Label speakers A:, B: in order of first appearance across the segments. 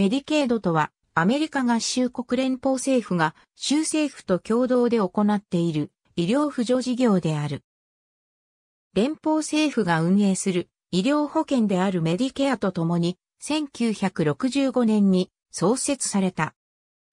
A: メディケードとは、アメリカ合衆国連邦政府が州政府と共同で行っている医療扶助事業である。連邦政府が運営する医療保険であるメディケアとともに1965年に創設された。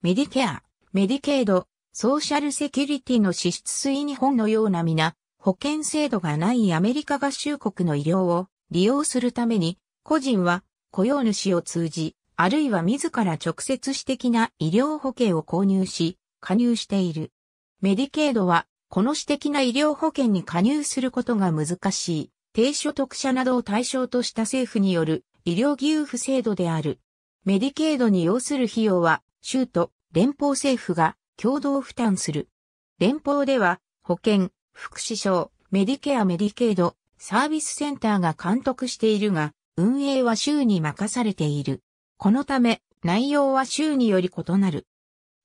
A: メディケア、メディケード、ソーシャルセキュリティの支出水日本のような皆、保険制度がないアメリカ合衆国の医療を利用するために、個人は雇用主を通じ、あるいは自ら直接私的な医療保険を購入し、加入している。メディケードは、この私的な医療保険に加入することが難しい、低所得者などを対象とした政府による医療給付制度である。メディケードに要する費用は、州と連邦政府が共同負担する。連邦では、保健、福祉省、メディケア・メディケード、サービスセンターが監督しているが、運営は州に任されている。このため、内容は州により異なる。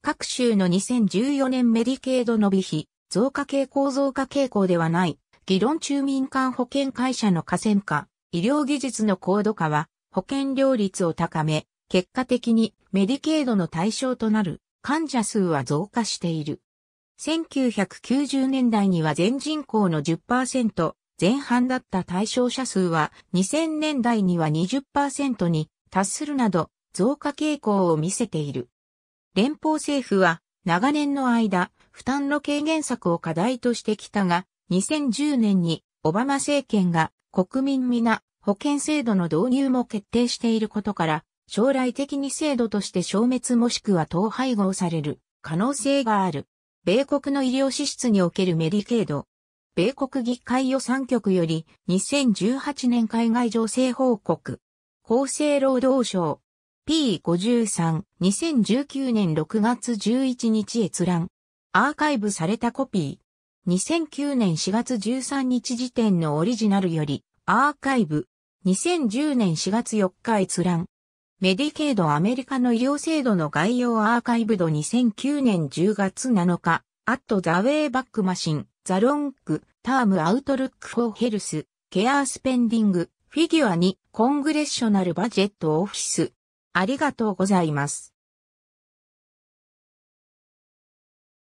A: 各州の2014年メディケードのび比、増加傾向増加傾向ではない、議論中民間保険会社の河川化、医療技術の高度化は、保険料率を高め、結果的にメディケードの対象となる患者数は増加している。1990年代には全人口の10%前半だった対象者数は2000年代には20%に達するなど増加傾向を見せている。連邦政府は長年の間、負担の軽減策を課題としてきたが、2010年にオバマ政権が国民皆保険制度の導入も決定していることから、将来的に制度として消滅もしくは統廃合される可能性がある。米国の医療支出におけるメディケード。米国議会予算局より2018年海外情勢報告厚生労働省 P53 2019年6月11日閲覧アーカイブされたコピー2009年4月13日時点のオリジナルよりアーカイブ2010年4月4日閲覧メディケイドアメリカの医療制度の概要アーカイブド2009年10月7日アットザウェイバックマシンザロンクタームアウトルックフォーヘルスケアスペンディングフィギュア2コングレッショナルバジェットオフィス。ありがとうございます。